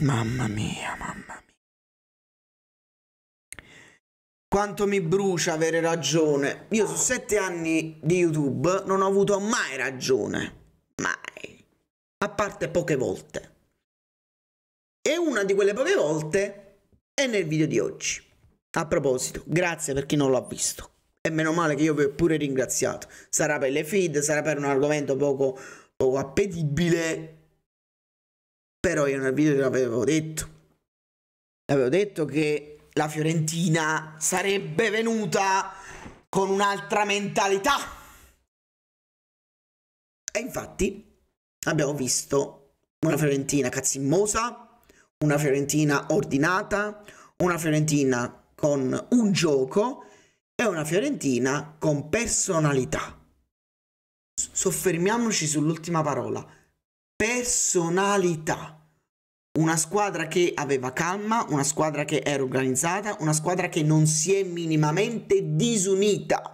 Mamma mia, mamma mia. Quanto mi brucia avere ragione. Io su sette anni di YouTube non ho avuto mai ragione. Mai. A parte poche volte. E una di quelle poche volte è nel video di oggi. A proposito, grazie per chi non l'ha visto. E meno male che io vi ho pure ringraziato. Sarà per le feed, sarà per un argomento poco, poco appetibile, però io nel video l'avevo detto. L'avevo detto che la Fiorentina sarebbe venuta con un'altra mentalità. E infatti abbiamo visto una Fiorentina cazzimmosa, una Fiorentina ordinata, una Fiorentina con un gioco e una Fiorentina con personalità. Soffermiamoci sull'ultima parola, personalità. Una squadra che aveva calma, una squadra che era organizzata, una squadra che non si è minimamente disunita.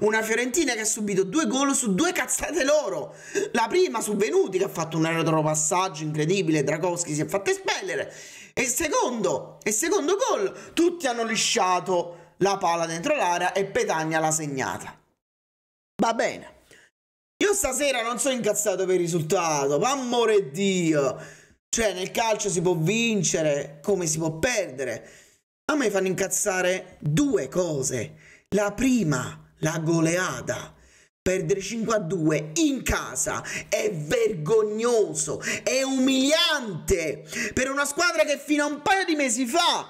Una Fiorentina che ha subito due gol su due cazzate loro. La prima su Venuti che ha fatto un aeropassaggio incredibile, Dragoschi si è fatto espellere. E secondo, e secondo gol, tutti hanno lisciato la palla dentro l'area e Petagna l'ha segnata. Va bene. Io stasera non sono incazzato per il risultato, ma amore Dio. Cioè, nel calcio si può vincere come si può perdere. A me fanno incazzare due cose. La prima, la goleada. Perdere 5 a 2 in casa è vergognoso, è umiliante per una squadra che fino a un paio di mesi fa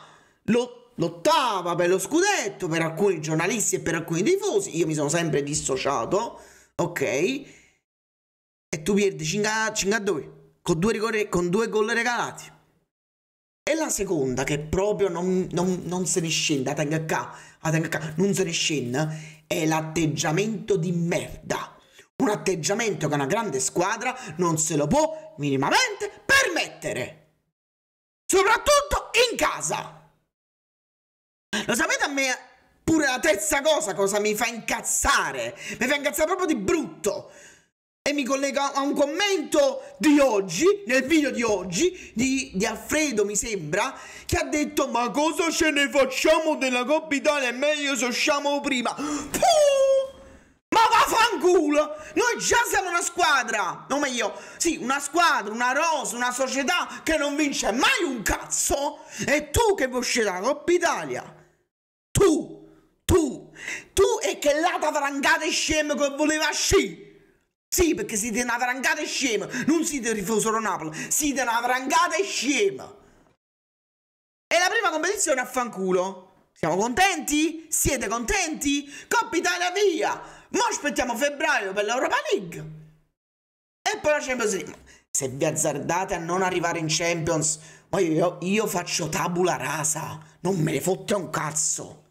lo, lottava per lo scudetto, per alcuni giornalisti e per alcuni tifosi. Io mi sono sempre dissociato ok? E tu perdi 5 a 2 con due, rigore, con due gol regalati. E la seconda, che proprio non, non, non se ne scende, Atengaka, Atengaka, non se ne scende, è l'atteggiamento di merda. Un atteggiamento che una grande squadra non se lo può minimamente permettere. Soprattutto in casa. Lo sapete a me Eppure la terza cosa, cosa mi fa incazzare, mi fa incazzare proprio di brutto. E mi collega a un commento di oggi, nel video di oggi, di, di Alfredo mi sembra, che ha detto ma cosa ce ne facciamo della Coppa Italia? È meglio se usciamo prima. Puh! Ma vaffanculo! Noi già siamo una squadra! O meglio, sì, una squadra, una rosa, una società che non vince mai un cazzo! E tu che vuoi uscire dalla Coppa Italia? Tu! Tu e che l'ata frangata e scema che voleva sci. Sì, perché siete una frangata e scema, non siete rifusoro Napoli, siete una frangata e scema. E la prima competizione a fanculo. Siamo contenti? Siete contenti? Coppa Italia via! Ma aspettiamo febbraio per l'Europa League. E poi la Champions League. Se vi azzardate a non arrivare in Champions, io, io faccio tabula rasa. Non me ne fotte un cazzo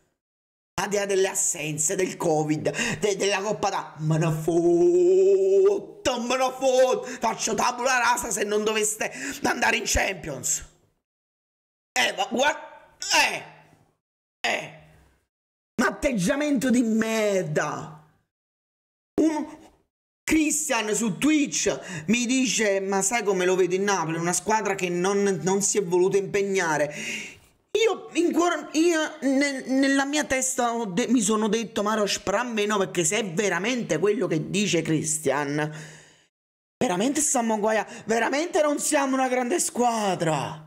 al di delle assenze, del covid, de, della coppa da... Me ne fotta, me ne fotta, faccio tabula rasa se non doveste andare in Champions. Eh, ma guarda... Eh! Eh! Un atteggiamento di merda! Un... Christian su Twitch mi dice ma sai come lo vedo in Napoli, una squadra che non, non si è voluta impegnare. Io, cuor- io ne- nella mia testa de- mi sono detto Maros Prambe no, perché se è veramente quello che dice Christian, veramente stiamo guaia, veramente non siamo una grande squadra.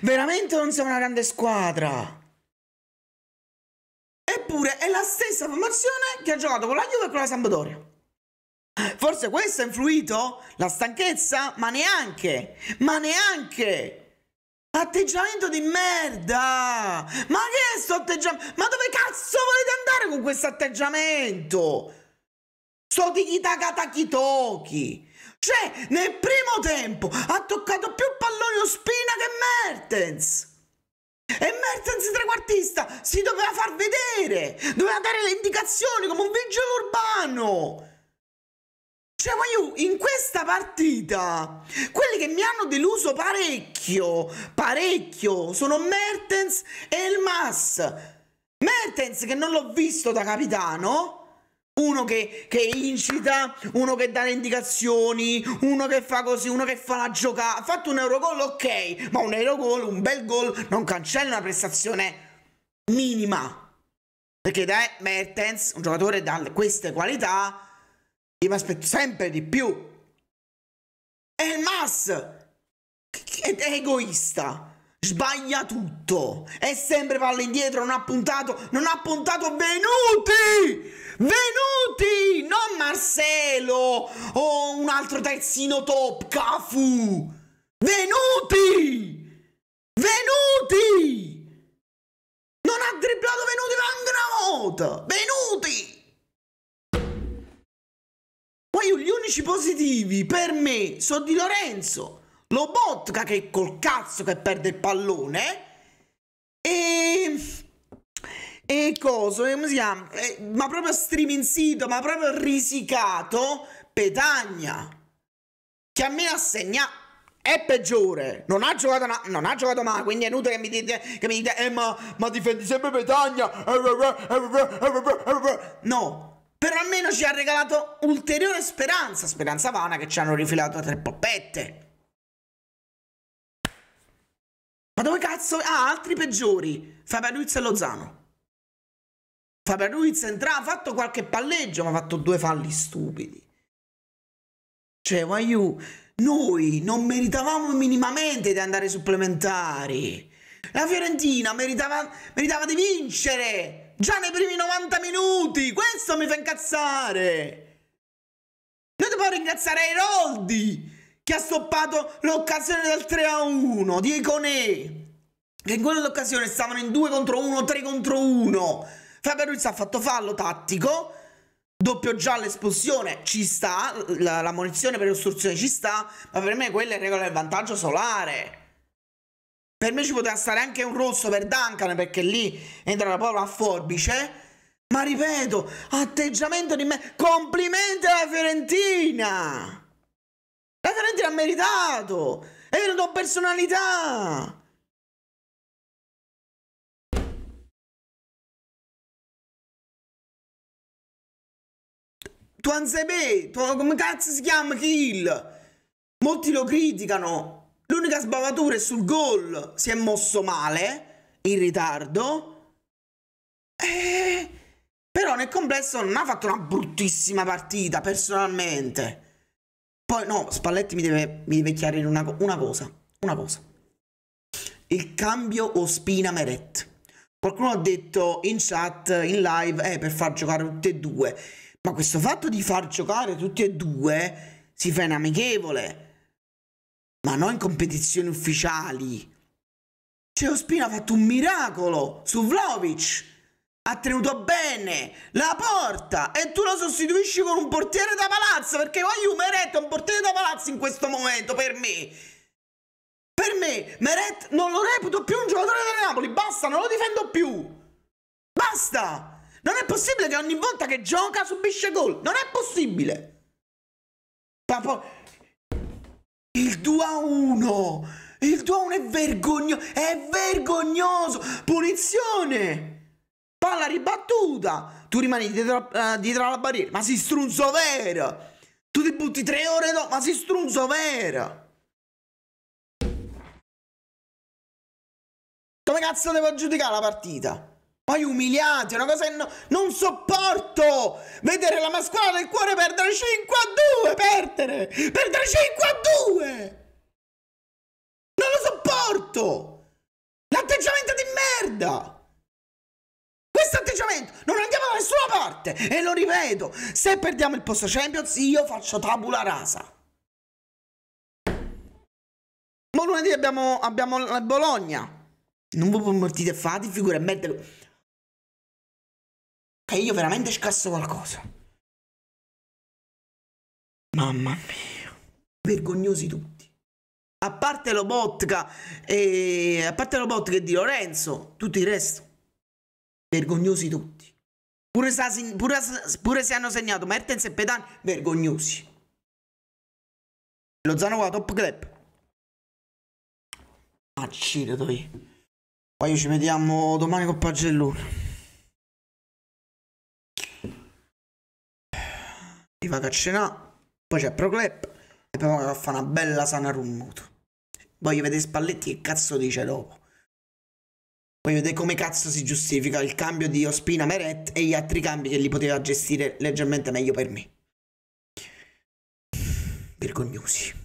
Veramente non siamo una grande squadra. Eppure è la stessa formazione che ha giocato con la Juve e con la Sampdoria. Forse questo ha influito? La stanchezza? Ma neanche! Ma neanche! Atteggiamento di merda! Ma che è sto atteggiamento? Ma dove cazzo volete andare con questo atteggiamento? Sto tikitakatakitoki! Cioè, nel primo tempo ha toccato più palloni spina che Mertens! E Mertens trequartista si doveva far vedere! Doveva dare le indicazioni come un vigile urbano! Cioè, ma io in questa partita, quelli che mi hanno deluso parecchio, parecchio, sono Mertens e il Mas. Mertens che non l'ho visto da capitano. Uno che, che, incita, uno che dà le indicazioni, uno che fa così, uno che fa la giocata. Ha fatto un Eurogol, ok, ma un Eurogol, un bel gol, non cancella una prestazione minima. Perché da Mertens, un giocatore da queste qualità, io mi aspetto sempre di più. È il Mas! Ed è egoista! Sbaglia tutto! È sempre palla indietro, non ha puntato, non ha puntato Venuti! Venuti! Non Marcelo! O un altro terzino top, Cafu! Venuti! Venuti! Non ha dribblato Venuti neanche una volta! Venuti! poi gli unici positivi per me sono di Lorenzo, Lobotka che col cazzo che perde il pallone e... E coso, come si chiama? E, eh, ma proprio striminzito ma proprio risicato, Petagna. Che a me ha segnato è peggiore. Non ha giocato, na- non ha giocato mai, quindi è inutile che mi dite, che mi dite eh, ma, ma difendi sempre Petagna. Eh, eh, no, però almeno ci ha regalato ulteriore speranza, speranza vana che ci hanno rifilato tre poppette. Ma dove cazzo? Ah, altri peggiori. Fabian Ruiz e Lozano. Fabian Ruiz entra, ha fatto qualche palleggio, ma ha fatto due falli stupidi. Cioè, why you? noi non meritavamo minimamente di andare supplementari. La Fiorentina meritava, meritava di vincere. Già nei primi 90 minuti! Questo mi fa incazzare! Noi dobbiamo ringraziare Heroldi che ha stoppato l'occasione del 3 a 1 Dico ne! che in quell'occasione stavano in 2 contro 1, 3 contro 1. Fabio ha fatto fallo tattico, doppio giallo espulsione, ci sta, la, la munizione per l'ostruzione ci sta, ma per me quella è regola del vantaggio solare. Per me ci poteva stare anche un rosso per Duncan perché lì entra la parola a forbice. Ma ripeto, atteggiamento di me. Complimenti alla Fiorentina! La Fiorentina ha meritato! È venuto personalità! Tuanzebe, come cazzo si chiama Kill? Molti lo criticano, L'unica sbavatura è sul gol. Si è mosso male, in ritardo. E... Però nel complesso non ha fatto una bruttissima partita, personalmente. Poi no, Spalletti mi deve, mi deve chiarire una, una, cosa. Una cosa. Il cambio Ospina-Meret. Qualcuno ha detto in chat, in live, eh, per far giocare tutti e due. Ma questo fatto di far giocare tutti e due si fa in amichevole ma non in competizioni ufficiali. Cioè, Ospina ha fatto un miracolo su Vlaovic. Ha tenuto bene la porta e tu lo sostituisci con un portiere da palazzo perché voglio Meret un portiere da palazzo in questo momento per me. Per me Meret non lo reputo più un giocatore del Napoli, basta, non lo difendo più. Basta! Non è possibile che ogni volta che gioca subisce gol, non è possibile. Papà il 2 a 1! Il 2 a 1 è vergognoso! È vergognoso! Punizione! Palla ribattuta! Tu rimani dietro, uh, dietro alla barriera. Ma si strunzo vero! Tu ti butti tre ore dopo! Ma si strunzo vero! Come cazzo devo giudicare la partita? Poi umiliati, è una cosa che no, non sopporto! Vedere la mascola del cuore perdere 5 a 2! Perdere! Perdere 5 a 2! Non lo sopporto! L'atteggiamento di merda! Questo atteggiamento non andiamo da nessuna parte! E lo ripeto, se perdiamo il posto Champions io faccio tabula rasa. Ma lunedì abbiamo, abbiamo la Bologna. Non voi partite fate, figura merda che io veramente scasso qualcosa. Mamma mia, vergognosi tutti. A parte Lobotka e a parte Lobotka e Di Lorenzo, tutto il resto vergognosi tutti. Pure, se, pure, pure se hanno segnato Mertens e Petan, vergognosi. Lo Zano Zanoa top club. Accidati. Poi ci vediamo domani con Pagellone. Iva Caccenà, poi c'è Proclep e poi va a fare una bella sana rummuto. Voglio vedere Spalletti che cazzo dice dopo. Voglio vedere come cazzo si giustifica il cambio di Ospina Meret e gli altri cambi che li poteva gestire leggermente meglio per me. Vergognosi.